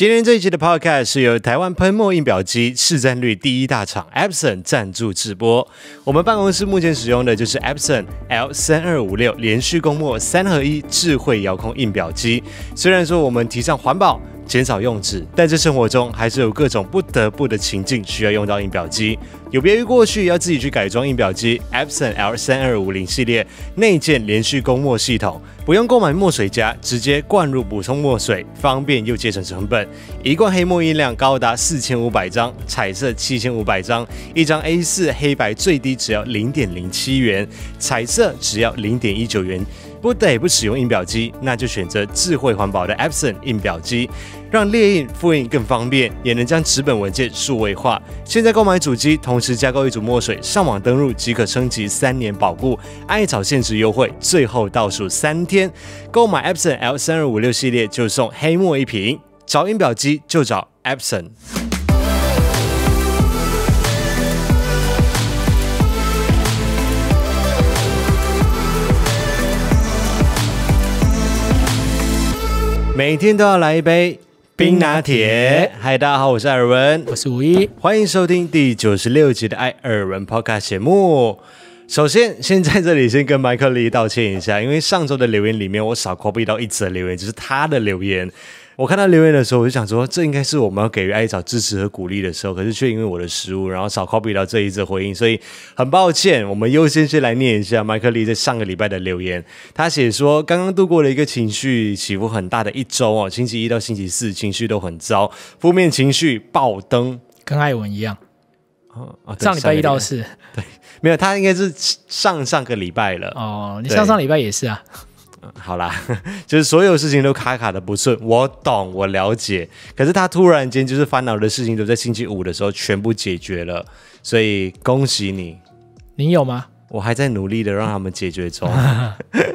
今天这一期的 podcast 是由台湾喷墨印表机市占率第一大厂 Epson 赞助直播。我们办公室目前使用的就是 Epson L 三二五六连续供墨三合一智慧遥控印表机。虽然说我们提倡环保，减少用纸，但在生活中还是有各种不得不的情境需要用到印表机。有别于过去要自己去改装印表机，Epson L 三二五零系列内建连续供墨系统，不用购买墨水夹，直接灌入补充墨水，方便又节省成本。一罐黑墨印量高达四千五百张，彩色七千五百张，一张 A4 黑白最低只要零点零七元，彩色只要零点一九元。不得不使用印表机，那就选择智慧环保的 Epson 印表机，让列印、复印更方便，也能将纸本文件数位化。现在购买主机，同时加购一组墨水，上网登录即可升级三年保固，艾草限时优惠，最后倒数三天，购买 Epson L 三二五六系列就送黑墨一瓶，找印表机就找 Epson。每天都要来一杯冰拿铁。嗨，大家好，我是尔文，我是五一，欢迎收听第九十六集的《爱尔文 Podcast》节目。首先，先在这里先跟麦克利道歉一下，因为上周的留言里面我少 copy 到一则留言，就是他的留言。我看到留言的时候，我就想说，这应该是我们要给予艾草支持和鼓励的时候，可是却因为我的失误，然后少 copy 到这一次回应，所以很抱歉。我们优先先来念一下麦克利在上个礼拜的留言。他写说，刚刚度过了一个情绪起伏很大的一周哦，星期一到星期四情绪都很糟，负面情绪爆灯，跟艾文一样。哦，上礼拜一到四，对，没有他应该是上上个礼拜了哦，你上上礼拜也是啊。好啦，就是所有事情都卡卡的不顺，我懂，我了解。可是他突然间就是烦恼的事情都在星期五的时候全部解决了，所以恭喜你。你有吗？我还在努力的让他们解决中。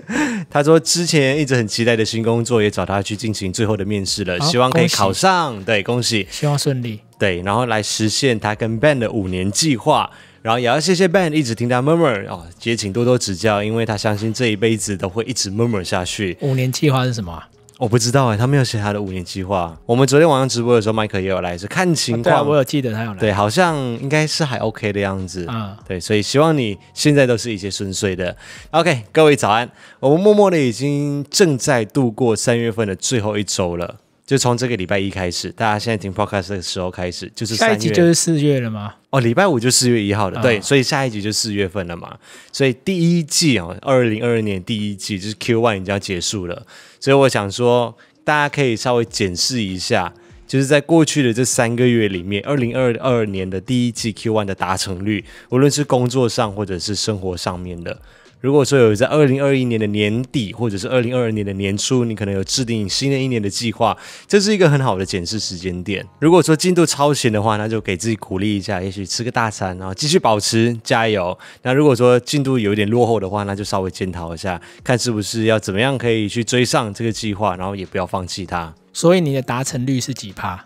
他说之前一直很期待的新工作也找他去进行最后的面试了，希望可以考上。对，恭喜，希望顺利。对，然后来实现他跟 Ben 的五年计划。然后也要谢谢 Ben 一直听他 murmur 哦，也请多多指教，因为他相信这一辈子都会一直 murmur 下去。五年计划是什么？我不知道哎，他没有写他的五年计划。我们昨天晚上直播的时候 m i e 也有来，是看情况。啊，我有记得他有来。对，好像应该是还 OK 的样子啊。对，所以希望你现在都是一切顺遂的。OK，各位早安，我们默默的已经正在度过三月份的最后一周了。就从这个礼拜一开始，大家现在听 podcast 的时候开始，就是下一集就是四月了吗？哦，礼拜五就四月一号了，对，所以下一集就四月份了嘛。所以第一季哦，二零二二年第一季就是 q one 已经结束了，所以我想说，大家可以稍微检视一下，就是在过去的这三个月里面，二零二二年的第一季 q one 的达成率，无论是工作上或者是生活上面的。如果说有在二零二一年的年底，或者是二零二二年的年初，你可能有制定新的一年的计划，这是一个很好的检视时间点。如果说进度超前的话，那就给自己鼓励一下，也许吃个大餐，然后继续保持，加油。那如果说进度有点落后的话，那就稍微检讨一下，看是不是要怎么样可以去追上这个计划，然后也不要放弃它。所以你的达成率是几帕？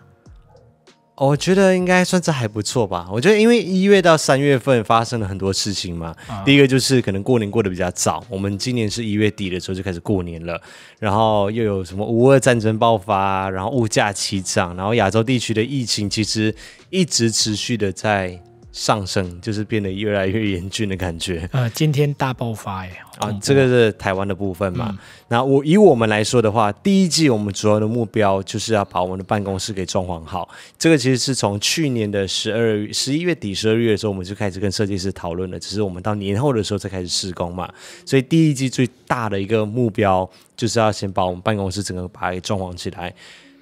我觉得应该算是还不错吧。我觉得因为一月到三月份发生了很多事情嘛。第一个就是可能过年过得比较早，我们今年是一月底的时候就开始过年了。然后又有什么无二战争爆发，然后物价齐涨，然后亚洲地区的疫情其实一直持续的在。上升就是变得越来越严峻的感觉。呃，今天大爆发，耶！啊，这个是台湾的部分嘛。那我以我们来说的话，第一季我们主要的目标就是要把我们的办公室给装潢好。这个其实是从去年的十二月、十一月底、十二月的时候，我们就开始跟设计师讨论了。只是我们到年后的时候才开始施工嘛。所以第一季最大的一个目标就是要先把我们办公室整个把它给装潢起来。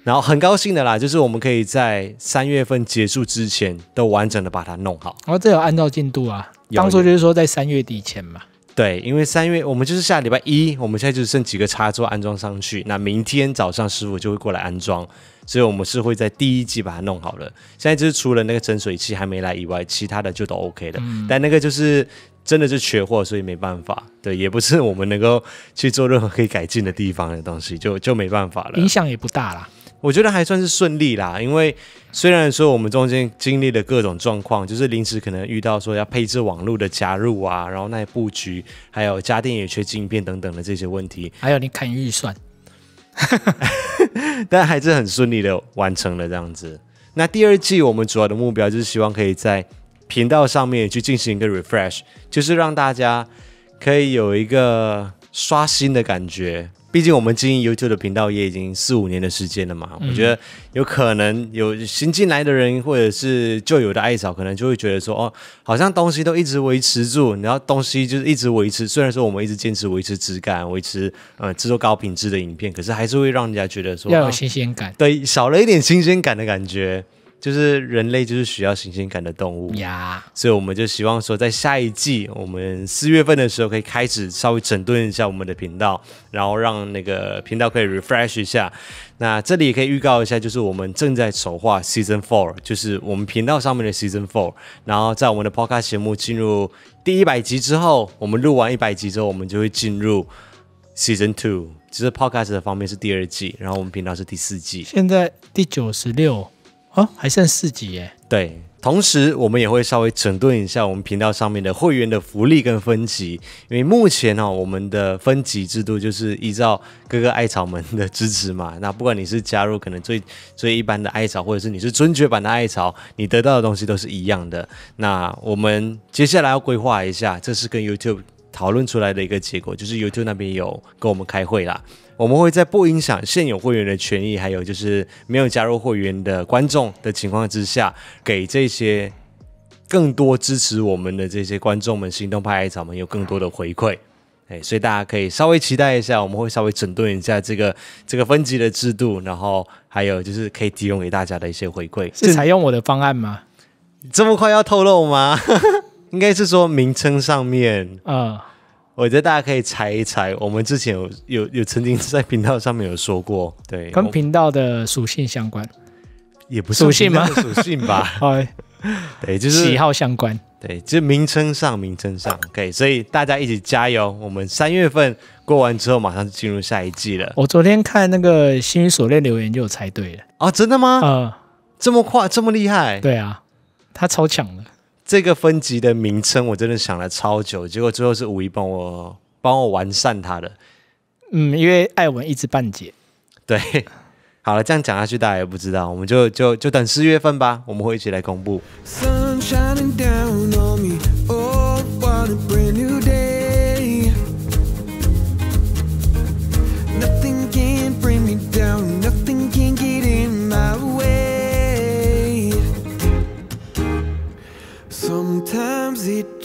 然后很高兴的啦，就是我们可以在三月份结束之前都完整的把它弄好。然后这有按照进度啊，当初就是说在三月底前嘛。对，因为三月我们就是下礼拜一，我们现在就剩几个插座安装上去，那明天早上师傅就会过来安装，所以我们是会在第一季把它弄好了。现在就是除了那个整水器还没来以外，其他的就都 OK 了。但那个就是真的是缺货，所以没办法。对，也不是我们能够去做任何可以改进的地方的东西，就就没办法了，影响也不大啦。我觉得还算是顺利啦，因为虽然说我们中间经历了各种状况，就是临时可能遇到说要配置网络的加入啊，然后那布局，还有家电也缺镜片等等的这些问题，还有你看预算，但还是很顺利的完成了这样子。那第二季我们主要的目标就是希望可以在频道上面去进行一个 refresh，就是让大家可以有一个刷新的感觉。毕竟我们经营 YouTube 的频道也已经四五年的时间了嘛，我觉得有可能有新进来的人，或者是旧有的爱嫂，可能就会觉得说，哦，好像东西都一直维持住，然后东西就是一直维持。虽然说我们一直坚持维持质感，维持呃制作高品质的影片，可是还是会让人家觉得说要有新鲜感，对，少了一点新鲜感的感觉。就是人类就是需要新鲜感的动物呀，所以我们就希望说，在下一季，我们四月份的时候可以开始稍微整顿一下我们的频道，然后让那个频道可以 refresh 一下。那这里也可以预告一下，就是我们正在筹划 season four，就是我们频道上面的 season four。然后在我们的 podcast 节目进入第一百集之后，我们录完一百集之后，我们就会进入 season two，就是 podcast 的方面是第二季，然后我们频道是第四季。现在第九十六。还剩四集耶。对，同时我们也会稍微整顿一下我们频道上面的会员的福利跟分级，因为目前呢，我们的分级制度就是依照各个艾草们的支持嘛。那不管你是加入可能最最一般的艾草，或者是你是尊爵版的艾草，你得到的东西都是一样的。那我们接下来要规划一下，这是跟 YouTube 讨论出来的一个结果，就是 YouTube 那边有跟我们开会啦。我们会在不影响现有会员的权益，还有就是没有加入会员的观众的情况之下，给这些更多支持我们的这些观众们、行动派彩草们有更多的回馈。哎，所以大家可以稍微期待一下，我们会稍微整顿一下这个这个分级的制度，然后还有就是可以提供给大家的一些回馈。是采用我的方案吗？这么快要透露吗？应该是说名称上面啊。我觉得大家可以猜一猜，我们之前有有有曾经在频道上面有说过，对，跟频道的属性相关，也不是属性吗？属性吧，哎，对，就是喜好相关，对，就名称上，名称上，OK。所以大家一起加油，我们三月份过完之后，马上就进入下一季了。我昨天看那个星云锁链留言，就有猜对了啊！真的吗？呃，这么快，这么厉害？对啊，他超强了。这个分级的名称我真的想了超久，结果最后是五一帮我帮我完善它的，嗯，因为艾文一知半解，对，好了，这样讲下去大家也不知道，我们就就就等四月份吧，我们会一起来公布。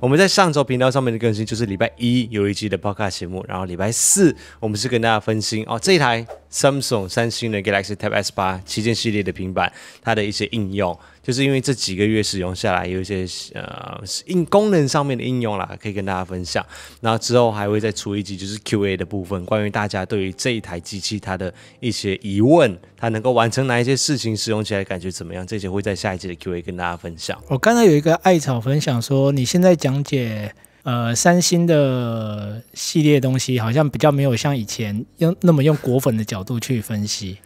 我们在上周频道上面的更新就是礼拜一有一集的 Podcast 节目，然后礼拜四我们是跟大家分心哦，这一台 Samsung 三星的 Galaxy Tab S 八旗舰系列的平板，它的一些应用。就是因为这几个月使用下来，有一些呃应功能上面的应用啦，可以跟大家分享。然后之后还会再出一集，就是 Q A 的部分，关于大家对于这一台机器它的一些疑问，它能够完成哪一些事情，使用起来感觉怎么样，这些会在下一集的 Q A 跟大家分享。我刚才有一个艾草分享说，你现在讲解呃三星的系列东西，好像比较没有像以前用那么用果粉的角度去分析。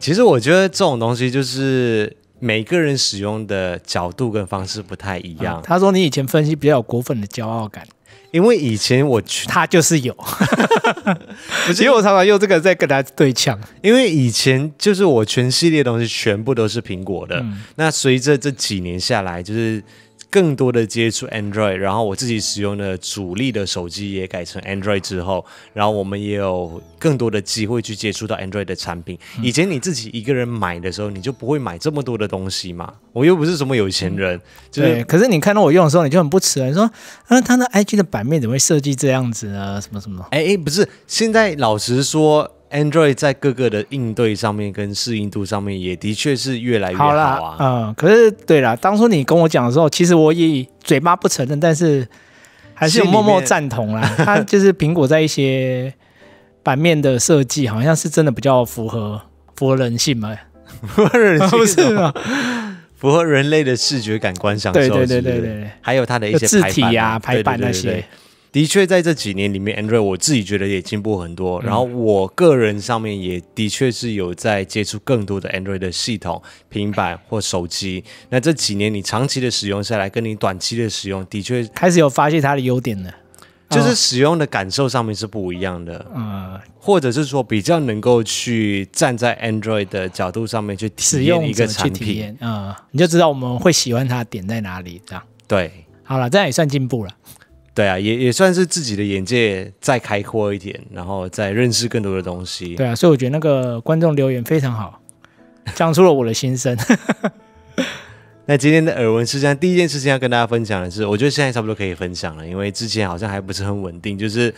其实我觉得这种东西就是。每个人使用的角度跟方式不太一样。他说：“你以前分析比较有过分的骄傲感，因为以前我他就是有，因为我常常用这个在跟他对呛。因为以前就是我全系列东西全部都是苹果的，那随着这几年下来就是。”更多的接触 Android，然后我自己使用的主力的手机也改成 Android 之后，然后我们也有更多的机会去接触到 Android 的产品。以前你自己一个人买的时候，你就不会买这么多的东西嘛？我又不是什么有钱人，就是。可是你看到我用的时候，你就很不齿，啊！你说，那他那 I G 的版面怎么会设计这样子啊？什么什么？哎，不是，现在老实说。Android 在各个的应对上面跟适应度上面也的确是越来越好啊。嗯，可是对了，当初你跟我讲的时候，其实我也嘴巴不承认，但是还是有默默赞同啦。它就是苹果在一些版面的设计，好像是真的比较符合符合人性嘛？符合人性是 吗？符合人类的视觉感官享受。对对对对对。还有它的一些排版呀，排版那些。的确，在这几年里面，Android 我自己觉得也进步很多。然后，我个人上面也的确是有在接触更多的 Android 的系统、平板或手机。那这几年你长期的使用下来，跟你短期的使用，的确开始有发现它的优点了，就是使用的感受上面是不一样的。嗯，或者是说比较能够去站在 Android 的角度上面去体验一个产品，嗯，你就知道我们会喜欢它的点在哪里，这样。对，好了，这样也算进步了。对啊，也也算是自己的眼界再开阔一点，然后再认识更多的东西。对啊，所以我觉得那个观众留言非常好，讲出了我的心声。那今天的耳闻事项，第一件事情要跟大家分享的是，我觉得现在差不多可以分享了，因为之前好像还不是很稳定。就是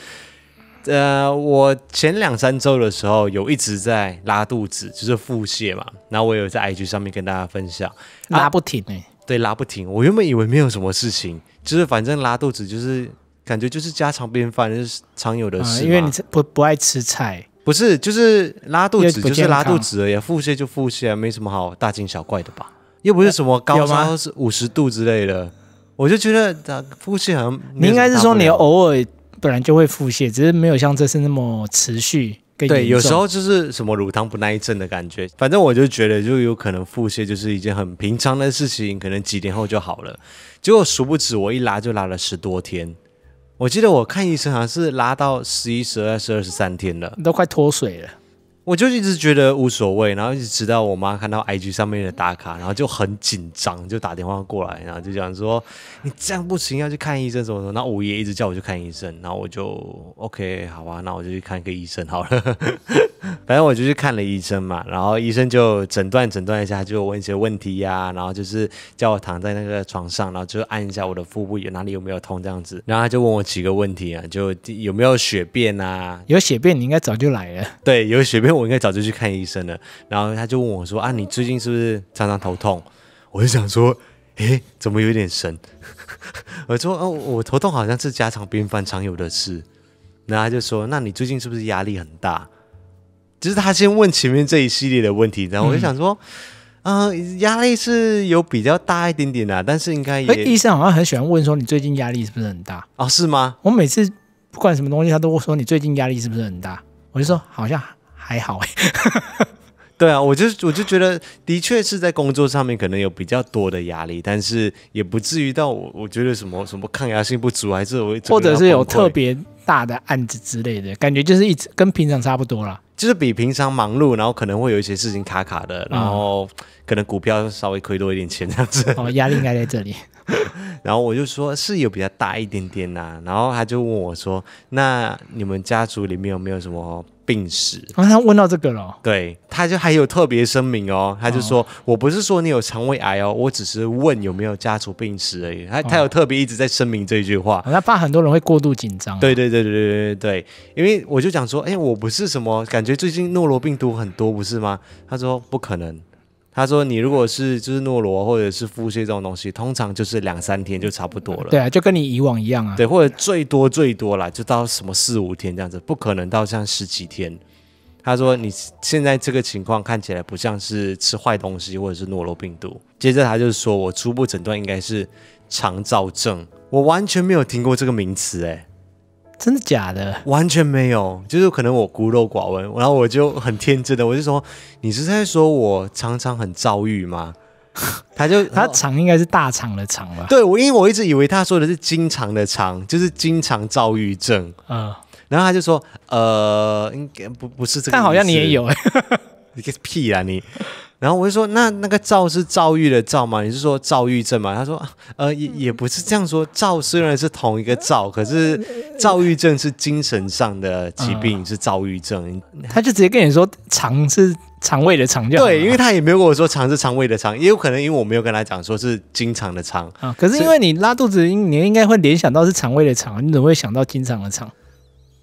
呃，我前两三周的时候有一直在拉肚子，就是腹泻嘛。然后我有在 IG 上面跟大家分享，拉不停哎，对，拉不停。我原本以为没有什么事情。就是反正拉肚子就是感觉就是家常便饭，就是常有的事。因为你不不爱吃菜，不是就是拉肚子就是拉肚子而已，腹泻就腹泻，没什么好大惊小怪的吧？又不是什么高烧是五十度之类的，我就觉得腹泻好像你应该是说你偶尔本来就会腹泻，只是没有像这次那么持续。对，有时候就是什么乳糖不耐症的感觉，反正我就觉得就有可能腹泻就是一件很平常的事情，可能几天后就好了。结果殊不知，我一拉就拉了十多天，我记得我看医生好像是拉到十一、十二、十二十三天了，都快脱水了。我就一直觉得无所谓，然后一直直到我妈看到 IG 上面的打卡，然后就很紧张，就打电话过来，然后就讲说你这样不行，要去看医生什么什么。然后爷一直叫我去看医生，然后我就 OK，好啊，那我就去看个医生好了。反正我就去看了医生嘛，然后医生就诊断诊断一下，就问一些问题呀，然后就是叫我躺在那个床上，然后就按一下我的腹部有哪里有没有痛这样子，然后他就问我几个问题啊，就有没有血便啊？有血便你应该早就来了。对，有血便我应该早就去看医生了。然后他就问我说啊，你最近是不是常常头痛？我就想说，诶，怎么有点神？我说哦，我头痛好像是家常便饭常有的事。然后他就说，那你最近是不是压力很大？就是他先问前面这一系列的问题，然后我就想说，呃，压力是有比较大一点点啦，但是应该……哎，医生好像很喜欢问说你最近压力是不是很大？哦，是吗？我每次不管什么东西，他都会说你最近压力是不是很大？我就说好像还好哎。对啊，我就我就觉得的确是在工作上面可能有比较多的压力，但是也不至于到我我觉得什么什么抗压性不足，还是我或者是有特别大的案子之类的，感觉就是一直跟平常差不多了。就是比平常忙碌，然后可能会有一些事情卡卡的，然后可能股票稍微亏多一点钱这样子。哦，压力应该在这里。然后我就说是有比较大一点点呐，然后他就问我说：“那你们家族里面有没有什么？”病史啊，他问到这个了，对，他就还有特别声明哦，他就说，我不是说你有肠胃癌哦，我只是问有没有家族病史而已，他他有特别一直在声明这一句话，那怕很多人会过度紧张，对对对对对对，因为我就讲说，哎，我不是什么，感觉最近诺罗病毒很多，不是吗？他说不可能。他说：“你如果是就是诺罗或者是腹泻这种东西，通常就是两三天就差不多了。对啊，就跟你以往一样啊。对，或者最多最多啦，就到什么四五天这样子，不可能到像十几天。”他说：“你现在这个情况看起来不像是吃坏东西或者是诺罗病毒。”接着他就说：“我初步诊断应该是肠燥症，我完全没有听过这个名词。”哎。真的假的？完全没有，就是可能我孤陋寡闻，然后我就很天真的，我就说你是在说我常常很遭遇吗？他就他常应该是大常的常吧？对，我因为我一直以为他说的是经常的常，就是经常躁郁症。嗯，然后他就说呃，应该不不是这个，但好像你也有哎，你个屁啊你！然后我就说，那那个“躁”是躁郁的“躁”吗？你是说躁郁症吗？他说，呃，也也不是这样说。躁虽然是同一个“躁”，可是躁郁症是精神上的疾病，是躁郁症。他就直接跟你说“肠”是肠胃的“肠”叫对，因为他也没有跟我说“肠”是肠胃的“肠”，也有可能因为我没有跟他讲说是经常的“肠”啊。可是因为你拉肚子，你应该会联想到是肠胃的“肠”，你怎么会想到经常的“肠”？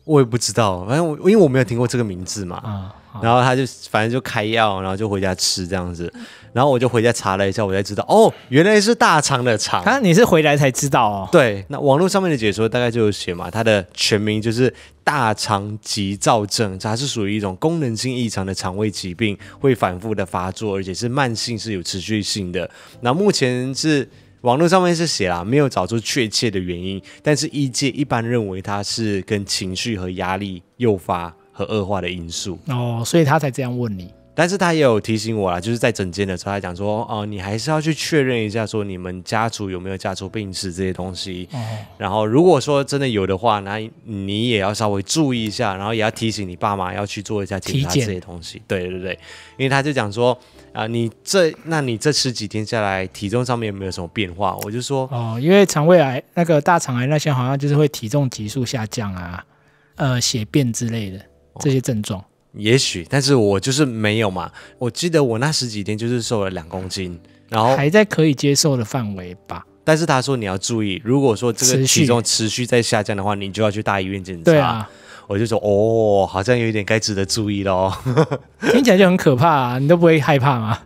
我也不知道，反正我因为我没有听过这个名字嘛，然后他就反正就开药，然后就回家吃这样子，然后我就回家查了一下，我才知道哦，原来是大肠的肠。啊，你是回来才知道哦？对，那网络上面的解说大概就有写嘛，它的全名就是大肠急躁症，它是属于一种功能性异常的肠胃疾病，会反复的发作，而且是慢性，是有持续性的。那目前是。网络上面是写啦，没有找出确切的原因，但是医界一般认为它是跟情绪和压力诱发和恶化的因素哦，所以他才这样问你。但是他也有提醒我啦，就是在诊间的时候，他讲说，哦，你还是要去确认一下，说你们家族有没有家族病史这些东西。然后如果说真的有的话，那你也要稍微注意一下，然后也要提醒你爸妈要去做一下检查这些东西。对对对，因为他就讲说。啊，你这，那你这十几天下来，体重上面有没有什么变化？我就说，哦，因为肠胃癌、那个大肠癌那些，好像就是会体重急速下降啊，呃，血便之类的这些症状。也许，但是我就是没有嘛。我记得我那十几天就是瘦了两公斤，然后还在可以接受的范围吧。但是他说你要注意，如果说这个体重持续在下降的话，你就要去大医院检查。我就说哦，好像有一点该值得注意喽，听起来就很可怕，你都不会害怕吗？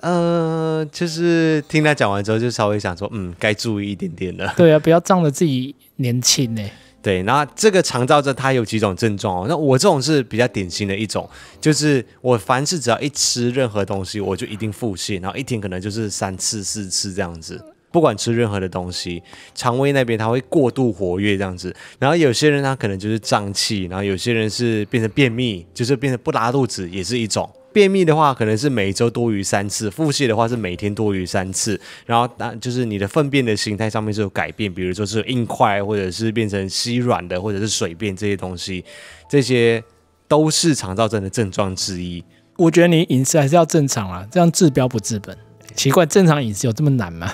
呃，就是听他讲完之后，就稍微想说，嗯，该注意一点点了。对啊，不要仗着自己年轻哎。对，那这个肠燥症它有几种症状哦，那我这种是比较典型的一种，就是我凡是只要一吃任何东西，我就一定腹泻，然后一天可能就是三次四次这样子。不管吃任何的东西，肠胃那边它会过度活跃这样子。然后有些人他可能就是胀气，然后有些人是变成便秘，就是变成不拉肚子也是一种便秘的话，可能是每周多余三次腹泻的话是每天多余三次。然后那就是你的粪便的形态上面是有改变，比如说是硬块，或者是变成稀软的，或者是水便这些东西，这些都是肠造症的症状之一。我觉得你饮食还是要正常啊，这样治标不治本。奇怪，正常饮食有这么难吗？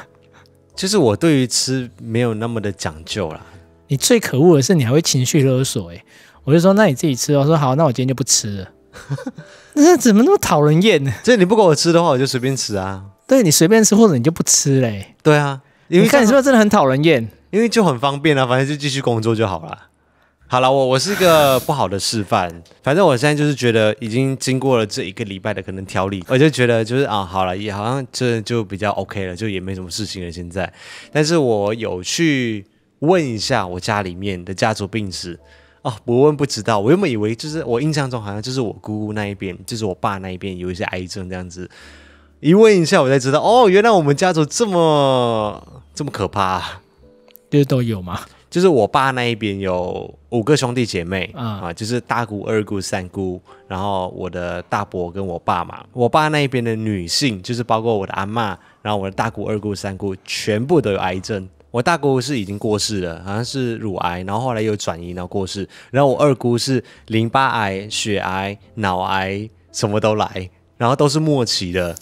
就是我对于吃没有那么的讲究啦。你最可恶的是你还会情绪勒索哎！我就说那你自己吃我说好那我今天就不吃了。那怎么那么讨人厌呢？以你不给我吃的话，我就随便吃啊。对你随便吃，或者你就不吃嘞。对啊，你看你是不是真的很讨人厌？因为就很方便啊，反正就继续工作就好了。好了，我我是一个不好的示范。反正我现在就是觉得，已经经过了这一个礼拜的可能调理，我就觉得就是啊，好了，也好像这就比较 OK 了，就也没什么事情了。现在，但是我有去问一下我家里面的家族病史哦，不问不知道，我原本以为就是我印象中好像就是我姑姑那一边，就是我爸那一边有一些癌症这样子。一问一下，我才知道哦，原来我们家族这么这么可怕，就是都有吗？就是我爸那一边有五个兄弟姐妹啊，就是大姑、二姑、三姑，然后我的大伯跟我爸嘛。我爸那一边的女性，就是包括我的阿妈，然后我的大姑、二姑、三姑全部都有癌症。我大姑是已经过世了，好像是乳癌，然后后来又转移，然后过世。然后我二姑是淋巴癌、血癌、脑癌，什么都来，然后都是末期的。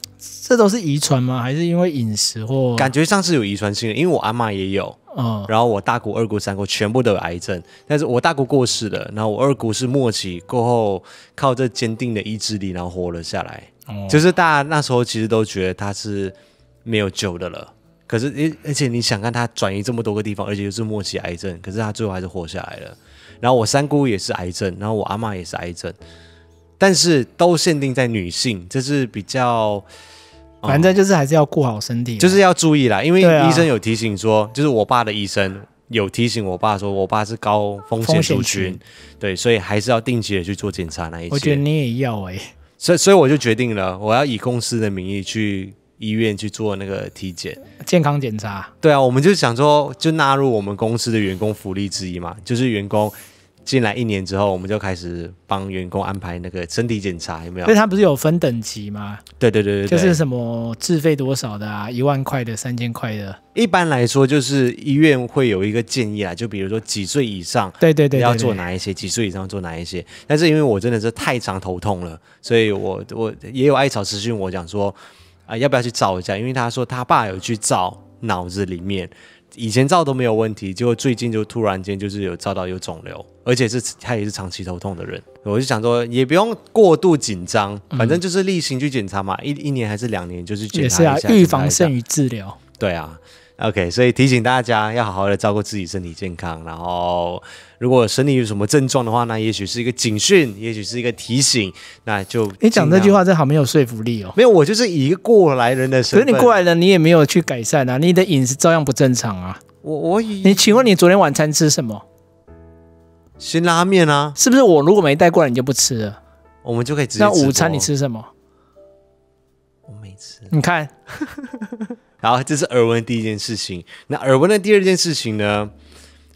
这都是遗传吗？还是因为饮食或？感觉上是有遗传性的，因为我阿妈也有。嗯，然后我大姑、二姑、三姑全部都有癌症，但是我大姑过世了，然后我二姑是末期过后靠这坚定的意志力，然后活了下来。哦，就是大家那时候其实都觉得她是没有救的了，可是而而且你想看她转移这么多个地方，而且又是末期癌症，可是她最后还是活下来了。然后我三姑也是癌症，然后我阿妈也是癌症，但是都限定在女性，这是比较。反正就是还是要顾好身体，就是要注意啦，因为医生有提醒说，就是我爸的医生有提醒我爸说，我爸是高风险族群，对，所以还是要定期的去做检查那一。些。我觉得你也要哎，所以所以我就决定了，我要以公司的名义去医院去做那个体检、健康检查。对啊，我们就想说，就纳入我们公司的员工福利之一嘛，就是员工。进来一年之后，我们就开始帮员工安排那个身体检查，有没有？所他不是有分等级吗？对对对对，就是什么自费多少的啊，一万块的、三千块的。一般来说，就是医院会有一个建议啊，就比如说几岁以上，对对对，要做哪一些？几岁以上做哪一些？但是因为我真的是太常头痛了，所以我我也有艾草私信我讲说啊，要不要去照一下？因为他说他爸有去照，脑子里面以前照都没有问题，结果最近就突然间就是有照到有肿瘤。而且是他也是长期头痛的人，我就想说也不用过度紧张，反正就是例行去检查嘛，一一年还是两年就去检查一下，预防胜于治疗。对啊，OK，所以提醒大家要好好的照顾自己身体健康。然后如果身体有什么症状的话，那也许是一个警讯，也许是一个提醒，那就你讲这句话真好没有说服力哦。没有，我就是一个过来人的身，可是你过来人，你也没有去改善啊，你的饮食照样不正常啊。我我以你请问你昨天晚餐吃什么？先拉面啊！是不是我如果没带过来，你就不吃了？我们就可以直接。那午餐你吃什么？我没吃。你看，然 后这是耳闻第一件事情。那耳闻的第二件事情呢？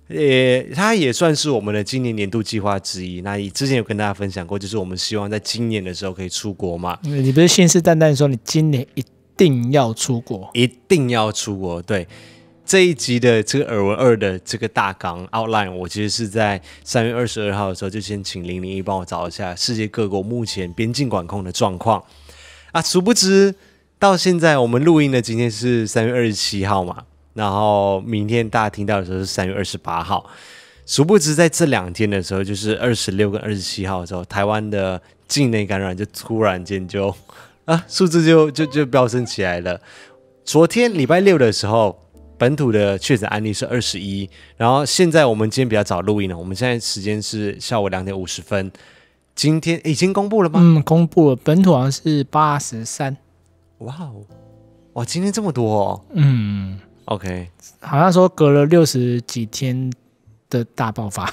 呃，它也算是我们的今年年度计划之一。那之前有跟大家分享过，就是我们希望在今年的时候可以出国嘛。你不是信誓旦旦说你今年一定要出国，一定要出国？对。这一集的这个耳闻二的这个大纲 outline，我其实是在三月二十二号的时候就先请零零一帮我找一下世界各国目前边境管控的状况啊。殊不知到现在我们录音的今天是三月二十七号嘛，然后明天大家听到的时候是三月二十八号。殊不知在这两天的时候，就是二十六跟二十七号的时候，台湾的境内感染就突然间就啊数字就就就飙升起来了。昨天礼拜六的时候。本土的确诊案例是二十一，然后现在我们今天比较早录音了，我们现在时间是下午两点五十分。今天已经公布了吗？嗯，公布了。本土好像是八十三。哇哦，哇，今天这么多。哦，嗯，OK。好像说隔了六十几天的大爆发。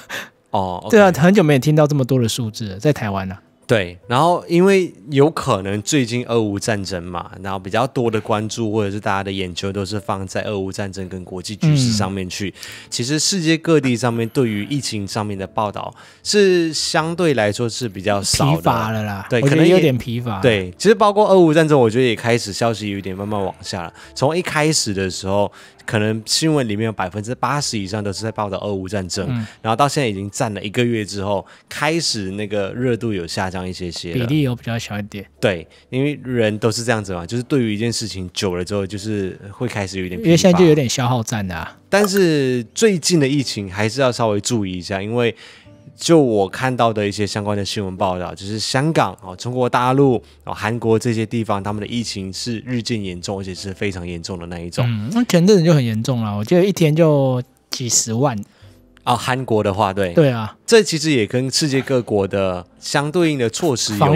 哦，对啊，很久没有听到这么多的数字，在台湾呢。对，然后因为有可能最近俄乌战争嘛，然后比较多的关注或者是大家的眼球都是放在俄乌战争跟国际局势上面去。其实世界各地上面对于疫情上面的报道是相对来说是比较少的了啦。对，可能有点疲乏。对，其实包括俄乌战争，我觉得也开始消息有点慢慢往下了。从一开始的时候。可能新闻里面有百分之八十以上都是在报道俄乌战争，然后到现在已经占了一个月之后，开始那个热度有下降一些些，比例有比较小一点。对，因为人都是这样子嘛，就是对于一件事情久了之后，就是会开始有点因为现在就有点消耗战啊。但是最近的疫情还是要稍微注意一下，因为。就我看到的一些相关的新闻报道，就是香港啊、中国大陆啊、韩国这些地方，他们的疫情是日渐严重，而且是非常严重的那一种。嗯，那前阵子就很严重了，我记得一天就几十万。啊，韩国的话，对对啊，这其实也跟世界各国的相对应的措施有关，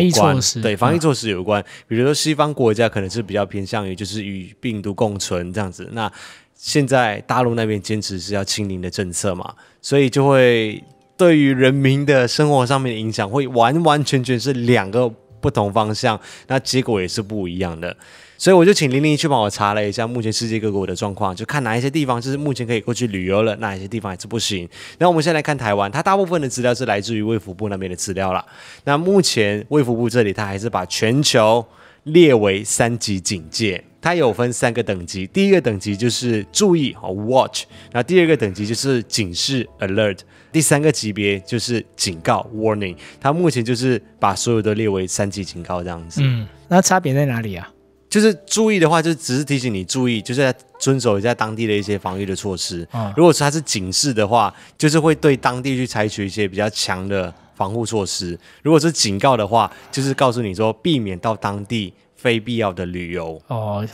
对防疫措施有关。比如说西方国家可能是比较偏向于就是与病毒共存这样子。那现在大陆那边坚持是要清零的政策嘛，所以就会。对于人民的生活上面的影响，会完完全全是两个不同方向，那结果也是不一样的。所以我就请玲玲去帮我查了一下目前世界各国的状况，就看哪一些地方就是目前可以过去旅游了，哪一些地方还是不行。那我们现在看台湾，它大部分的资料是来自于卫福部那边的资料了。那目前卫福部这里，它还是把全球列为三级警戒，它有分三个等级，第一个等级就是注意 （Watch），和那第二个等级就是警示 （Alert）。第三个级别就是警告 （warning），它目前就是把所有的列为三级警告这样子。嗯，那差别在哪里啊？就是注意的话，就只是提醒你注意，就是遵守一下当地的一些防疫的措施。如果它是警示的话，就是会对当地去采取一些比较强的防护措施。如果是警告的话，就是告诉你说避免到当地非必要的旅游。哦。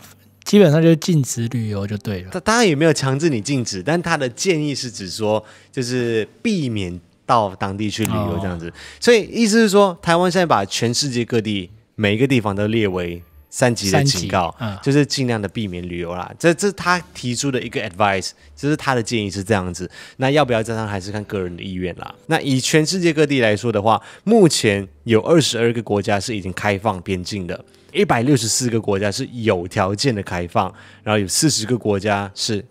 基本上就是禁止旅游就对了。他当然也没有强制你禁止，但他的建议是指说，就是避免到当地去旅游这样子。所以意思是说，台湾现在把全世界各地每一个地方都列为三级的警告，就是尽量的避免旅游啦。这这是他提出的一个 advice，就是他的建议是这样子。那要不要加上，还是看个人的意愿啦。那以全世界各地来说的话，目前有二十二个国家是已经开放边境的。一百六十四个国家是有条件的开放，然后有四十个国家是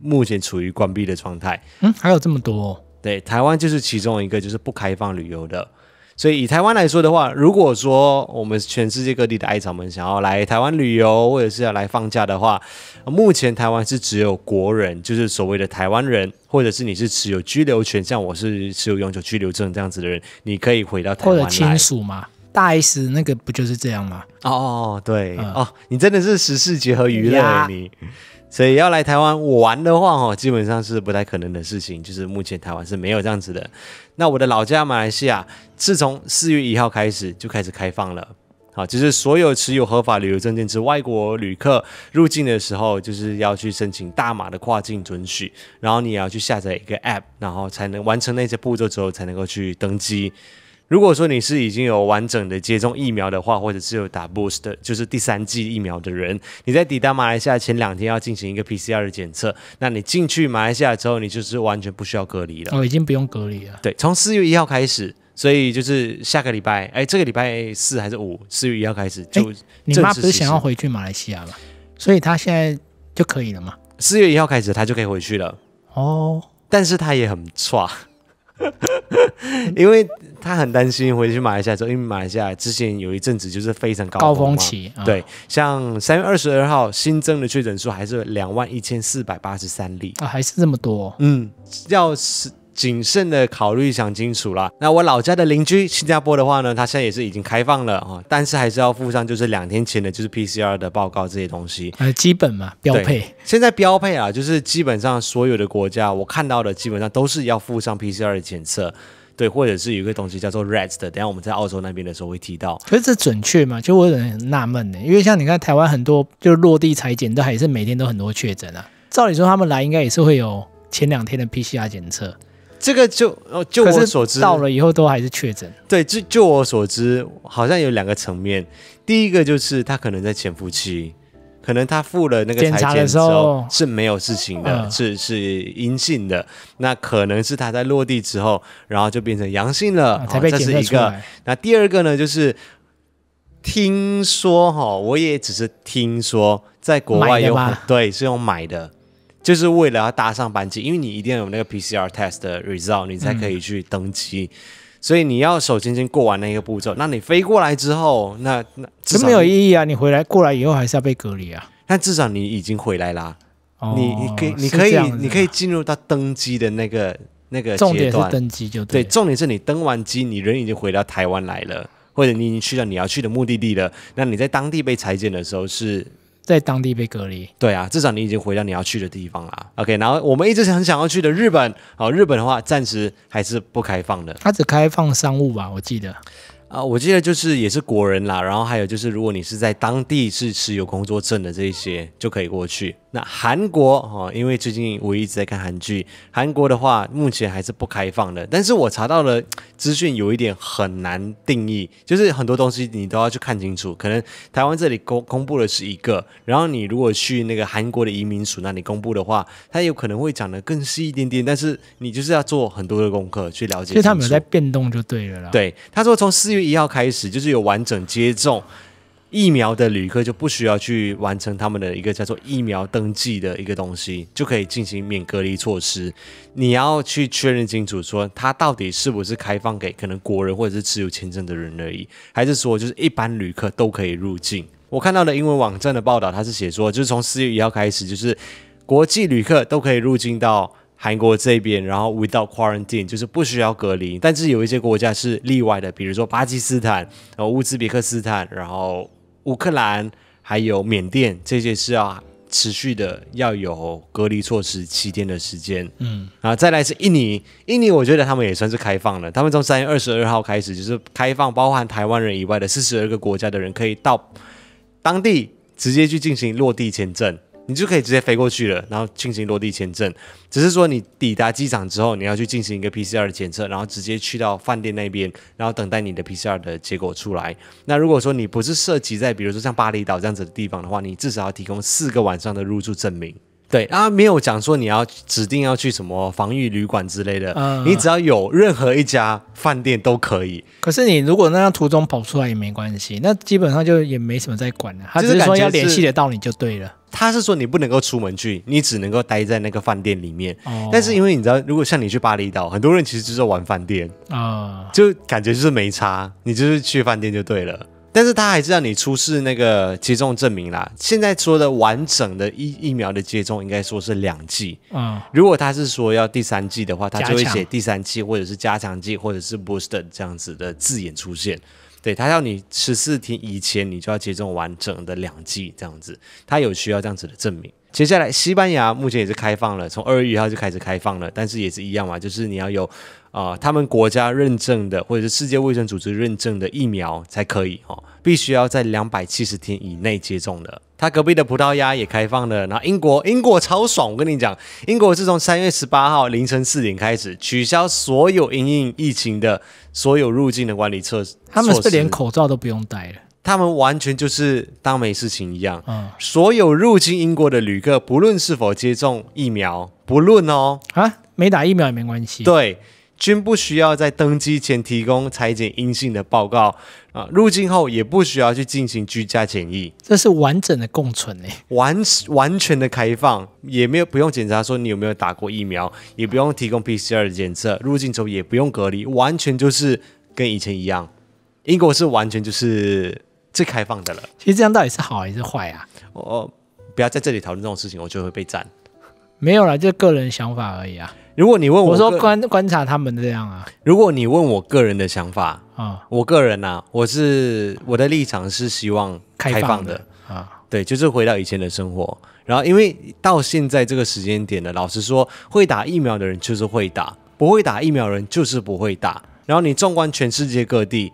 目前处于关闭的状态。嗯，还有这么多？对，台湾就是其中一个，就是不开放旅游的。所以以台湾来说的话，如果说我们全世界各地的爱草们想要来台湾旅游，或者是要来放假的话，目前台湾是只有国人，就是所谓的台湾人，或者是你是持有居留权，像我是持有永久居留证这样子的人，你可以回到台湾。或者亲属吗？大 S 那个不就是这样吗？哦哦哦，对哦，你真的是时事结合娱乐你，所以要来台湾玩的话哦，基本上是不太可能的事情，就是目前台湾是没有这样子的。那我的老家马来西亚，自从四月一号开始就开始开放了，好，就是所有持有合法旅游证件之外国旅客入境的时候，就是要去申请大马的跨境准许，然后你也要去下载一个 App，然后才能完成那些步骤之后，才能够去登机。如果说你是已经有完整的接种疫苗的话，或者是有打 boost 的，就是第三剂疫苗的人，你在抵达马来西亚前两天要进行一个 PCR 的检测。那你进去马来西亚之后，你就是完全不需要隔离了。哦，已经不用隔离了。对，从四月一号开始，所以就是下个礼拜，哎，这个礼拜四还是五，四月一号开始就。你妈不是想要回去马来西亚吗？所以她现在就可以了吗？四月一号开始，她就可以回去了。哦，但是她也很差。因为。他很担心回去马来西亚之后，因为马来西亚之前有一阵子就是非常高峰嘛，对，像三月二十二号新增的确诊数还是两万一千四百八十三例啊，还是这么多，嗯，要谨慎的考虑想清楚了。那我老家的邻居新加坡的话呢，他现在也是已经开放了啊，但是还是要附上就是两天前的就是 PCR 的报告这些东西呃，基本嘛标配。现在标配啊，就是基本上所有的国家我看到的基本上都是要附上 PCR 的检测。对，或者是有一个东西叫做 r e s 的，等下我们在澳洲那边的时候会提到。可是这准确吗？就我有点纳闷呢，因为像你看台湾很多就落地裁剪都还是每天都很多确诊啊。照理说他们来应该也是会有前两天的 PCR 检测，这个就哦，就我所知，到了以后都还是确诊。对，就就我所知，好像有两个层面，第一个就是他可能在潜伏期。可能他付了那个检查的时候是没有事情的，是是阴性的，那可能是他在落地之后，然后就变成阳性了，才被检测出来。那第二个呢，就是听说哈，我也只是听说，在国外有对是用买的，就是为了要搭上班机，因为你一定要有那个 PCR test 的 result，你才可以去登机。所以你要手轻轻过完那个步骤，那你飞过来之后，那那这没有意义啊！你回来过来以后还是要被隔离啊。但至少你已经回来啦，你你可以你可以你可以进入到登机的那个那个阶段。登机就对。重点是你登完机，你人已经回到台湾来了，或者你已经去了你要去的目的地了。那你在当地被裁剪的时候是。在当地被隔离，对啊，至少你已经回到你要去的地方啦。OK，然后我们一直很想要去的日本，好，日本的话暂时还是不开放的，它只开放商务吧，我记得。啊，我记得就是也是国人啦，然后还有就是，如果你是在当地是持有工作证的这一些，就可以过去。那韩国哈，因为最近我一直在看韩剧，韩国的话目前还是不开放的。但是我查到的资讯有一点很难定义，就是很多东西你都要去看清楚。可能台湾这里公公布的是一个，然后你如果去那个韩国的移民署那里公布的话，它有可能会讲的更细一点点。但是你就是要做很多的功课去了解。所以他们有在变动就对了啦。对，他说从四月。一号开始，就是有完整接种疫苗的旅客就不需要去完成他们的一个叫做疫苗登记的一个东西，就可以进行免隔离措施。你要去确认清楚，说它到底是不是开放给可能国人或者是持有签证的人而已，还是说就是一般旅客都可以入境？我看到的英文网站的报道，它是写说，就是从四月一号开始，就是国际旅客都可以入境到。韩国这边，然后 without quarantine 就是不需要隔离，但是有一些国家是例外的，比如说巴基斯坦、后乌兹别克斯坦、然后乌克兰、还有缅甸这些是要持续的要有隔离措施七天的时间。嗯，然后再来是印尼，印尼我觉得他们也算是开放了，他们从三月二十二号开始就是开放，包含台湾人以外的四十二个国家的人可以到当地直接去进行落地签证。你就可以直接飞过去了，然后进行落地签证。只是说你抵达机场之后，你要去进行一个 PCR 的检测，然后直接去到饭店那边，然后等待你的 PCR 的结果出来。那如果说你不是涉及在比如说像巴厘岛这样子的地方的话，你至少要提供四个晚上的入住证明。对啊，没有讲说你要指定要去什么防御旅馆之类的，你只要有任何一家饭店都可以。可是你如果那样途中跑出来也没关系，那基本上就也没什么在管了。他只是说要联系得到你就对了。他是说你不能够出门去，你只能够待在那个饭店里面。但是因为你知道，如果像你去巴厘岛，很多人其实就是玩饭店啊，就感觉就是没差，你就是去饭店就对了。但是他还是让你出示那个接种证明啦。现在说的完整的疫疫苗的接种，应该说是两剂。嗯，如果他是说要第三剂的话，他就会写第三剂或者是加强剂或者是 booster 这样子的字眼出现。对他要你十四天以前，你就要接种完整的两剂这样子，他有需要这样子的证明。接下来，西班牙目前也是开放了，从二月一号就开始开放了，但是也是一样嘛，就是你要有。啊，他们国家认证的，或者是世界卫生组织认证的疫苗才可以哦，必须要在两百七十天以内接种的。他隔壁的葡萄牙也开放了，然后英国，英国超爽，我跟你讲，英国自从三月十八号凌晨四点开始，取消所有因应疫情的所有入境的管理措施，他们是连口罩都不用戴了，他们完全就是当没事情一样。嗯，所有入境英国的旅客，不论是否接种疫苗，不论哦，啊，没打疫苗也没关系，对。均不需要在登机前提供裁剪阴性的报告啊，入境后也不需要去进行居家检疫，这是完整的共存诶，完完全的开放，也没有不用检查说你有没有打过疫苗，也不用提供 PCR 的检测，入境之后也不用隔离，完全就是跟以前一样。英国是完全就是最开放的了。其实这样到底是好还是坏啊？我不要在这里讨论这种事情，我就会被站。没有啦，就个人想法而已啊。如果你问我，我说观观察他们这样啊。如果你问我个人的想法啊，我个人啊，我是我的立场是希望开放的啊，对，就是回到以前的生活。然后，因为到现在这个时间点呢，老实说，会打疫苗的人就是会打，不会打疫苗人就是不会打。然后你纵观全世界各地，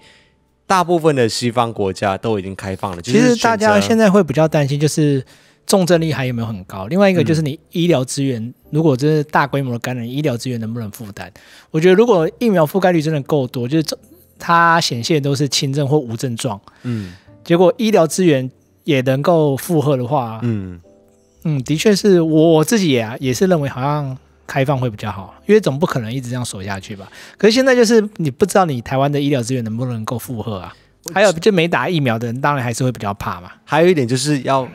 大部分的西方国家都已经开放了。其实大家现在会比较担心就是。重症率还有没有很高？另外一个就是你医疗资源，如果真是大规模的感染，医疗资源能不能负担？我觉得如果疫苗覆盖率真的够多，就是它显现都是轻症或无症状。嗯，结果医疗资源也能够负荷的话，嗯嗯，的确是我自己啊，也是认为好像开放会比较好，因为总不可能一直这样锁下去吧。可是现在就是你不知道你台湾的医疗资源能不能够负荷啊？还有，就没打疫苗的人当然还是会比较怕嘛。还有一点就是要。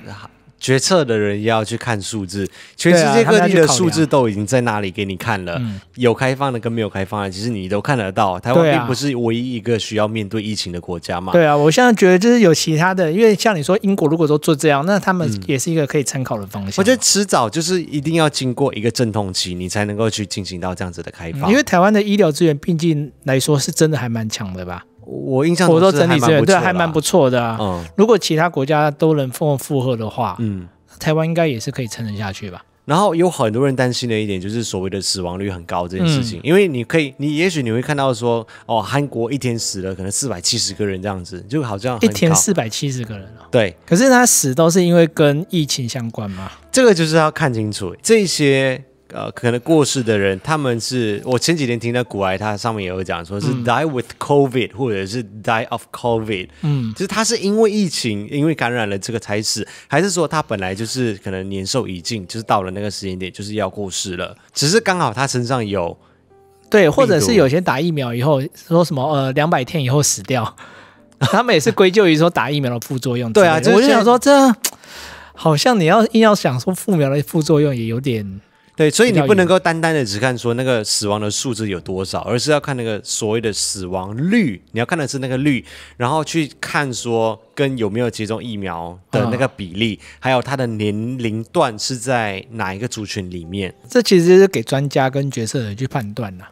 决策的人也要去看数字，全世界各地的数字都已经在那里给你看了，有开放的跟没有开放的，其实你都看得到。台湾并不是唯一一个需要面对疫情的国家嘛？对啊，我现在觉得就是有其他的，因为像你说英国如果说做这样，那他们也是一个可以参考的方向。我觉得迟早就是一定要经过一个阵痛期，你才能够去进行到这样子的开放。因为台湾的医疗资源毕竟来说是真的还蛮强的吧？我印象，我都整理资源，对，还蛮不错的啊。如果其他国家都能负负荷的话，嗯，台湾应该也是可以撑得下去吧。然后有很多人担心的一点就是所谓的死亡率很高这件事情，因为你可以，你也许你会看到说，哦，韩国一天死了可能四百七十个人这样子，就好像一天四百七十个人，对。可是他死都是因为跟疫情相关吗？这个就是要看清楚这些。呃，可能过世的人，他们是我前几天听到古埃他上面也有讲，说是 die with covid，或者是 die of covid，嗯，就是他是因为疫情，因为感染了这个才死，还是说他本来就是可能年寿已尽，就是到了那个时间点就是要过世了，只是刚好他身上有，对，或者是有些打疫苗以后说什么呃两百天以后死掉，他们也是归咎于说打疫苗的副作用，对啊，我就想说这好像你要硬要想说疫苗的副作用也有点。对，所以你不能够单单的只看说那个死亡的数字有多少，而是要看那个所谓的死亡率。你要看的是那个率，然后去看说跟有没有接种疫苗的那个比例，还有它的年龄段是在哪一个族群里面。这其实是给专家跟决策人去判断呐。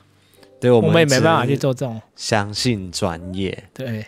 对我们也没办法去做这种，相信专业。对。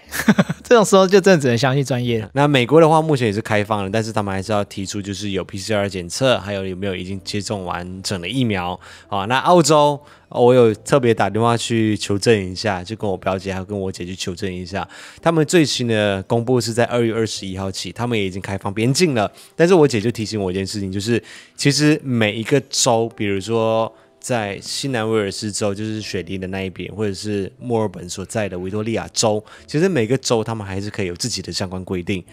这种时候就真的只能相信专业了。那美国的话，目前也是开放了，但是他们还是要提出，就是有 PCR 检测，还有有没有已经接种完整的疫苗。啊。那澳洲，我有特别打电话去求证一下，就跟我表姐还有跟我姐去求证一下，他们最新的公布是在二月二十一号起，他们也已经开放边境了。但是我姐就提醒我一件事情，就是其实每一个州，比如说。在西南威尔斯州，就是雪梨的那一边，或者是墨尔本所在的维多利亚州。其实每个州他们还是可以有自己的相关规定。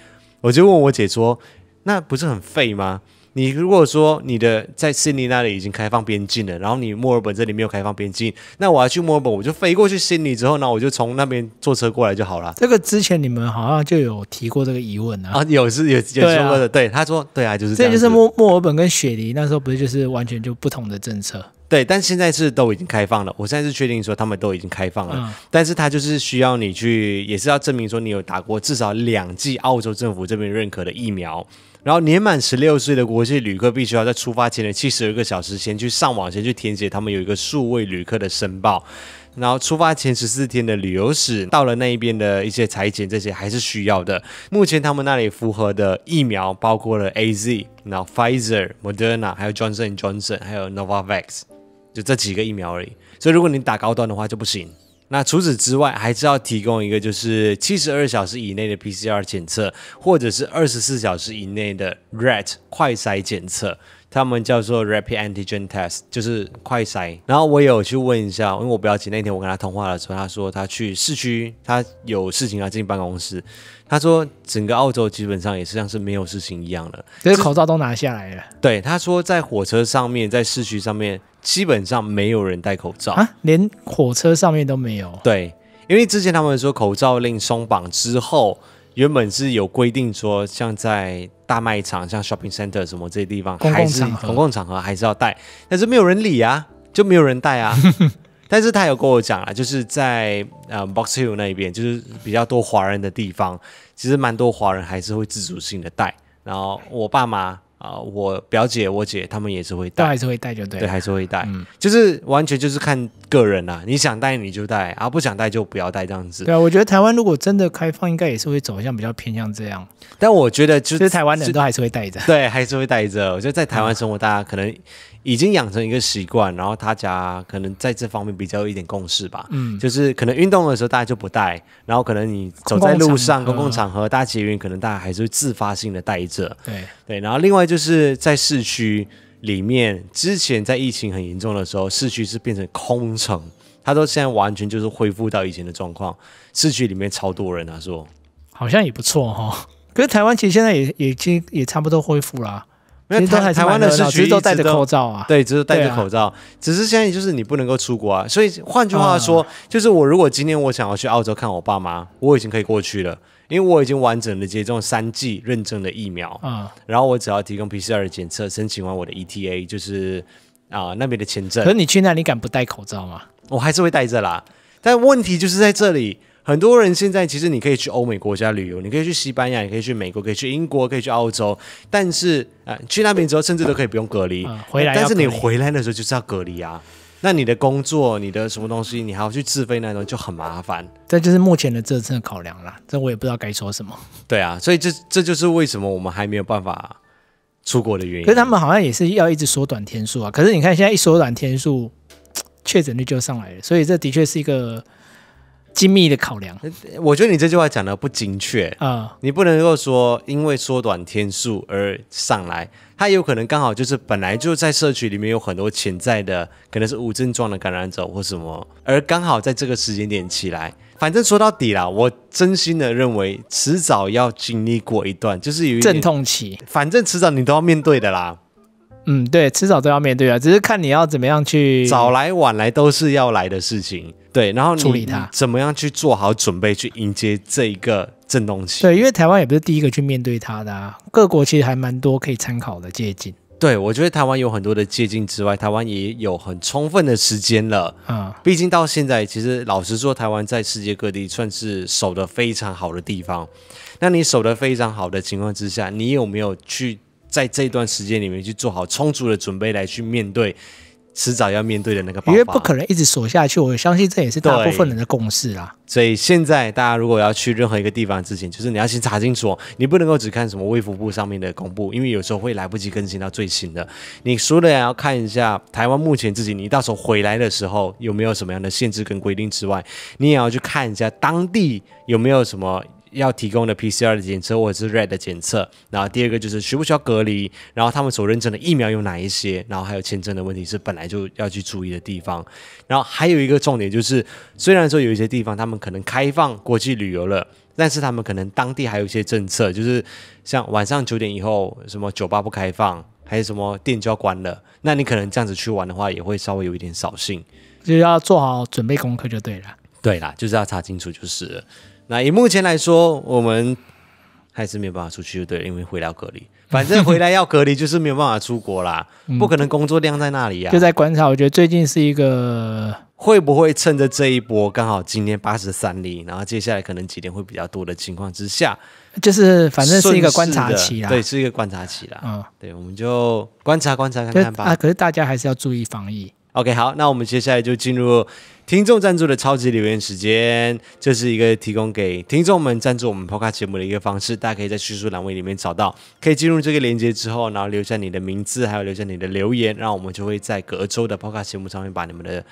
我就问我姐说：“那不是很废吗？你如果说你的在悉尼那里已经开放边境了，然后你墨尔本这里没有开放边境，那我要去墨尔本，我就飞过去悉尼之后呢，我就从那边坐车过来就好了。”这个之前你们好像就有提过这个疑问啊？啊，有是，有有说过的。对，他说：“对啊，就是这这就是墨墨尔本跟雪梨那时候不是就是完全就不同的政策。对，但现在是都已经开放了。我现在是确定说他们都已经开放了，但是他就是需要你去，也是要证明说你有打过至少两剂澳洲政府这边认可的疫苗。然后年满十六岁的国际旅客必须要在出发前的七十二个小时先去上网，先去填写他们有一个数位旅客的申报，然后出发前十四天的旅游史，到了那一边的一些裁剪这些还是需要的。目前他们那里符合的疫苗包括了 A Z，然后 Pfizer、Moderna，还有 Johnson Johnson，还有 Novavax。就这几个疫苗而已，所以如果你打高端的话就不行。那除此之外，还是要提供一个就是七十二小时以内的 PCR 检测，或者是二十四小时以内的 RAT 快筛检测。他们叫做 rapid antigen test，就是快筛。然后我有去问一下，因为我表姐那天我跟她通话的时候，她说她去市区，她有事情要进办公室。她说整个澳洲基本上也是像是没有事情一样的，口罩都拿下来了。对，她说在火车上面，在市区上面基本上没有人戴口罩啊，连火车上面都没有。对，因为之前他们说口罩令松绑之后。原本是有规定说，像在大卖场、像 shopping center 什么这些地方，还是公共场合还是要戴，但是没有人理啊，就没有人戴啊。但是他有跟我讲啊，就是在呃 Box Hill 那一边，就是比较多华人的地方，其实蛮多华人还是会自主性的戴。然后我爸妈。啊，我表姐、我姐他们也是会带，还是会带就对，对还是会带，就是完全就是看个人啦。你想带你就带啊，不想带就不要带这样子。对啊，我觉得台湾如果真的开放，应该也是会走向比较偏向这样。但我觉得就是台湾人都还是会带着，对还是会带着。我觉得在台湾生活，大家可能。已经养成一个习惯，然后大家可能在这方面比较一点共识吧。嗯，就是可能运动的时候大家就不带，然后可能你走在路上公共场合，大家结缘，可能大家还是会自发性的带着。对对，然后另外就是在市区里面，之前在疫情很严重的时候，市区是变成空城，他说现在完全就是恢复到以前的状况。市区里面超多人他说好像也不错哈。可是台湾其实现在也也经也差不多恢复啦。没台台湾的是，只都戴着口罩啊，对，只是戴着口罩。只是现在就是你不能够出国啊，所以换句话说，就是我如果今天我想要去澳洲看我爸妈，我已经可以过去了，因为我已经完整的接种三剂认证的疫苗啊，然后我只要提供 PCR 检测，申请完我的 ETA 就是啊那边的签证。可你去那你敢不戴口罩吗？我还是会戴着啦。但问题就是在这里。很多人现在其实你可以去欧美国家旅游，你可以去西班牙，也可以去美国，可以去英国，可以去澳洲。但是啊，去那边之后，甚至都可以不用隔离回来。但是你回来的时候就是要隔离啊。那你的工作，你的什么东西，你还要去自费那种，就很麻烦。这就是目前的这次考量啦，这我也不知道该说什么。对啊，所以这这就是为什么我们还没有办法出国的原因。可是他们好像也是要一直缩短天数啊。可是你看，现在一缩短天数，确诊率就上来了，所以这的确是一个。精密的考量，我觉得你这句话讲的不精确啊！你不能够说因为缩短天数而上来，它有可能刚好就是本来就在社区里面有很多潜在的，可能是无症状的感染者或什么，而刚好在这个时间点起来。反正说到底啦，我真心的认为，迟早要经历过一段，就是有一阵痛期。反正迟早你都要面对的啦。嗯，对，迟早都要面对啊，只是看你要怎么样去。早来晚来都是要来的事情，对，然后处理它，怎么样去做好准备去迎接这一个震动期？对，因为台湾也不是第一个去面对它的，各国其实还蛮多可以参考的借鉴。对，我觉得台湾有很多的借鉴之外，台湾也有很充分的时间了。嗯，毕竟到现在，其实老实说，台湾在世界各地算是守得非常好的地方。那你守得非常好的情况之下，你有没有去？在这一段时间里面去做好充足的准备来去面对迟早要面对的那个，因为不可能一直锁下去，我相信这也是大部分人的共识啊。所以现在大家如果要去任何一个地方之前，就是你要先查清楚，你不能够只看什么微服部上面的公布，因为有时候会来不及更新到最新的。你除了要看一下台湾目前自己，你到时候回来的时候有没有什么样的限制跟规定之外，你也要去看一下当地有没有什么。要提供的 PCR 的检测或者是 red 的检测，然后第二个就是需不需要隔离，然后他们所认证的疫苗有哪一些，然后还有签证的问题是本来就要去注意的地方，然后还有一个重点就是，虽然说有一些地方他们可能开放国际旅游了，但是他们可能当地还有一些政策，就是像晚上九点以后什么酒吧不开放，还有什么店就要关了，那你可能这样子去玩的话，也会稍微有一点扫兴，就要做好准备功课就对了，对啦，就是要查清楚就是。那以目前来说，我们还是没有办法出去，就对了，因为回到隔离，反正回来要隔离，就是没有办法出国啦，不可能工作量在那里呀，就在观察。我觉得最近是一个会不会趁着这一波刚好今天八十三例，然后接下来可能几天会比较多的情况之下，就是反正是一个观察期啦，对，是一个观察期啦，嗯，对，我们就观察观察看看吧。啊，可是大家还是要注意防疫。OK，好，那我们接下来就进入。听众赞助的超级留言时间，这是一个提供给听众们赞助我们 Podcast 节目的一个方式。大家可以在叙述栏位里面找到，可以进入这个链接之后，然后留下你的名字，还有留下你的留言，然后我们就会在隔周的 Podcast 节目上面把你们的。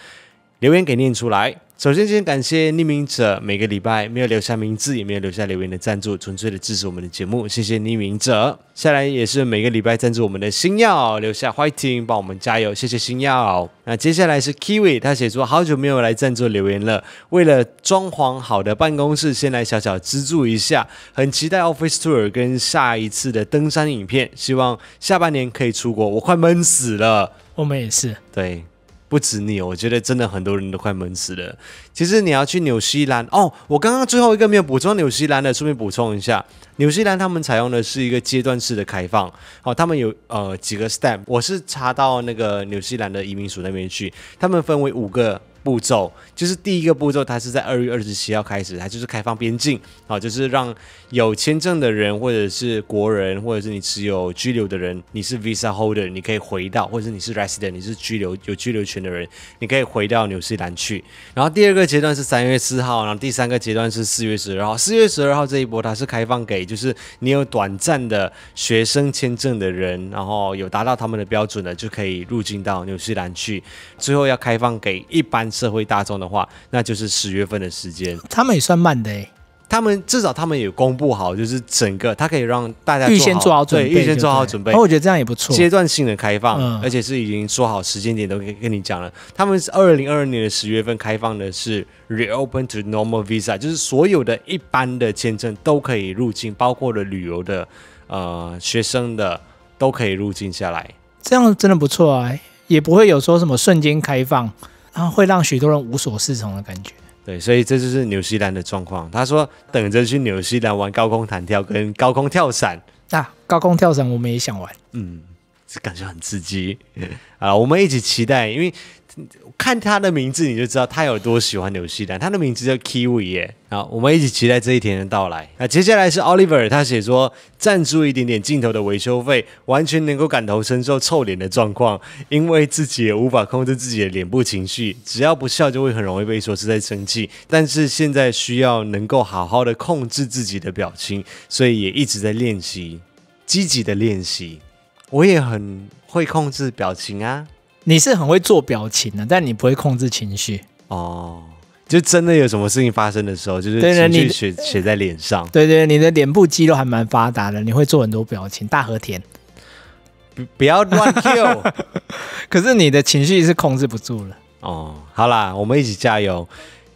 留言给念出来。首先，先感谢匿名者每个礼拜没有留下名字，也没有留下留言的赞助，纯粹的支持我们的节目，谢谢匿名者。下来也是每个礼拜赞助我们的星耀，留下欢迎，帮我们加油，谢谢星耀。那接下来是 Kiwi，他写出好久没有来赞助留言了，为了装潢好的办公室，先来小小资助一下，很期待 Office Tour 跟下一次的登山影片，希望下半年可以出国，我快闷死了。我们也是。对。不止你哦，我觉得真的很多人都快闷死了。其实你要去纽西兰哦，我刚刚最后一个没有补充纽西兰的，顺便补充一下，纽西兰他们采用的是一个阶段式的开放，哦，他们有呃几个 step，我是查到那个纽西兰的移民署那边去，他们分为五个。步骤就是第一个步骤，它是在二月二十七号开始，它就是开放边境，好，就是让有签证的人，或者是国人，或者是你持有居留的人，你是 Visa Holder，你可以回到，或者你是 Resident，你是居留有居留权的人，你可以回到纽西兰去。然后第二个阶段是三月四号，然后第三个阶段是四月十二号，四月十二号这一波它是开放给就是你有短暂的学生签证的人，然后有达到他们的标准的就可以入境到纽西兰去。最后要开放给一般。社会大众的话，那就是十月份的时间。他们也算慢的，哎，他们至少他们也公布好，就是整个他可以让大家预先做好准备，预先做好准备。我觉得这样也不错，阶段性的开放，而且是已经说好时间点，都跟跟你讲了。他们是二零二二年的十月份开放的是 reopen to normal visa，就是所有的一般的签证都可以入境，包括了旅游的、呃、学生的都可以入境下来。这样真的不错啊，也不会有说什么瞬间开放。啊，会让许多人无所适从的感觉。对，所以这就是纽西兰的状况。他说，等着去纽西兰玩高空弹跳跟高空跳伞啊！高空跳伞我们也想玩，嗯，这感觉很刺激啊！我们一起期待，因为。看他的名字，你就知道他有多喜欢纽西兰。他的名字叫 Kiwi 耶。好，我们一起期待这一天的到来。那接下来是 Oliver，他写说赞助一点点镜头的维修费，完全能够感同身受臭脸的状况，因为自己也无法控制自己的脸部情绪，只要不笑就会很容易被说是在生气。但是现在需要能够好好的控制自己的表情，所以也一直在练习，积极的练习。我也很会控制表情啊。你是很会做表情的，但你不会控制情绪哦。就真的有什么事情发生的时候，就是情绪写写在脸上。对对，你的脸部肌肉还蛮发达的，你会做很多表情。大和田，不不要乱 Q。可是你的情绪是控制不住了。哦，好啦，我们一起加油。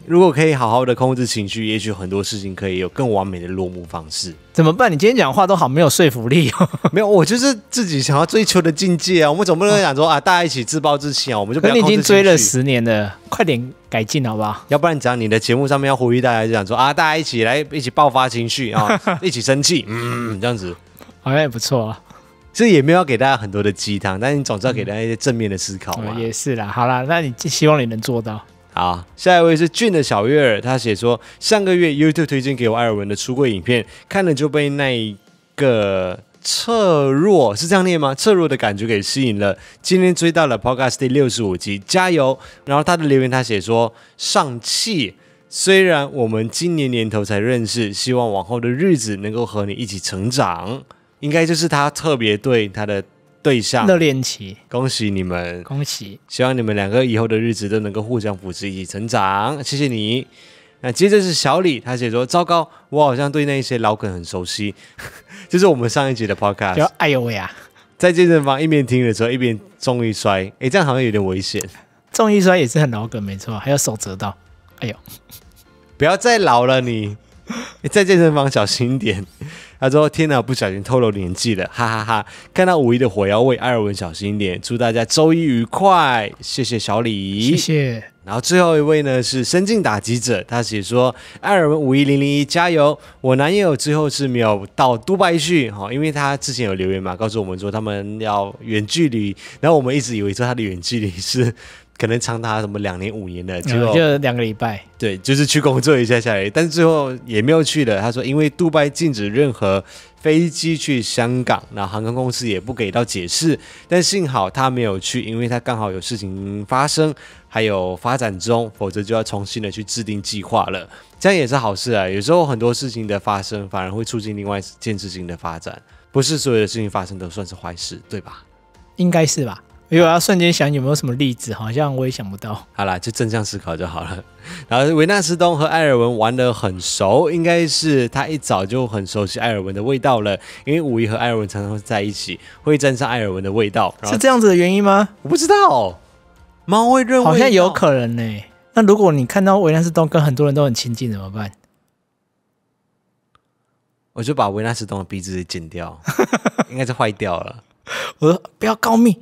如果可以好好的控制情绪，也许很多事情可以有更完美的落幕方式。怎么办？你今天讲话都好没有说服力，哦。没有，我就是自己想要追求的境界啊。我们总不能想说啊，大家一起自暴自弃啊，我们就不要你已经追了十年了，快点改进好不好？要不然讲你的节目上面要呼吁大家，就想说啊，大家一起来一起爆发情绪啊，一起生气，嗯，这样子好像也不错啊。这也没有要给大家很多的鸡汤，但你总是要给大家一些正面的思考嘛。也是啦，好啦，那你希望你能做到。好，下一位是俊的小月儿，他写说上个月 YouTube 推荐给我艾尔文的出柜影片，看了就被那一个侧弱是这样念吗？侧弱的感觉给吸引了。今天追到了 Podcast 第六十五集，加油！然后他的留言他写说上气，虽然我们今年年头才认识，希望往后的日子能够和你一起成长。应该就是他特别对他的。对象热恋期，恭喜你们！恭喜！希望你们两个以后的日子都能够互相扶持，一起成长。谢谢你。那接着是小李，他写说：“糟糕，我好像对那些老梗很熟悉，就 是我们上一集的 podcast。”哎呦喂啊！”在健身房一边听的时候，一边中一摔。哎，这样好像有点危险。中一摔也是很老梗，没错，还有手折到。哎呦，不要再老了你！在健身房小心点。之说：“天哪，不小心透露年纪了，哈哈哈！看到五一的火，要味，艾尔文小心一点。祝大家周一愉快，谢谢小李，谢谢。然后最后一位呢是深境打击者，他写说：“艾尔文五一零零一，加油！我男友最后是没有到都白去，哈，因为他之前有留言嘛，告诉我们说他们要远距离，然后我们一直以为说他的远距离是。”可能长达什么两年、五年了，就两个礼拜。对，就是去工作一下下来，但是最后也没有去的。他说，因为杜拜禁止任何飞机去香港，那航空公司也不给到解释。但幸好他没有去，因为他刚好有事情发生，还有发展中，否则就要重新的去制定计划了。这样也是好事啊！有时候很多事情的发生，反而会促进另外一件事情的发展。不是所有的事情发生都算是坏事，对吧？应该是吧。哎，我瞬间想有没有什么例子，好像我也想不到。好啦，就正向思考就好了。然后维纳斯东和艾尔文玩的很熟，应该是他一早就很熟悉艾尔文的味道了，因为五一和艾尔文常常在一起，会沾上艾尔文的味道，是这样子的原因吗？我不知道。猫会认，好像有可能呢。那如果你看到维纳斯东跟很多人都很亲近怎么办？我就把维纳斯东的鼻子剪掉，应该是坏掉了。我说不要告密。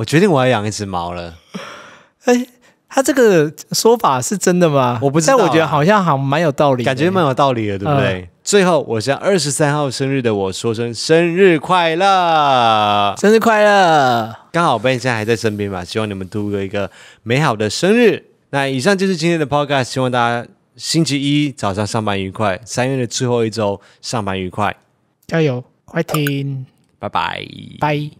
我决定我要养一只猫了。哎，他这个说法是真的吗？我不知道，但我觉得好像好蛮有道理，感觉蛮有道理的，对不对？最后，我向二十三号生日的我说声生日快乐，生日快乐！刚好 b e 现在还在身边吧？希望你们度过一个美好的生日。那以上就是今天的 Podcast，希望大家星期一早上上班愉快，三月的最后一周上班愉快，加油，快听，拜拜，拜。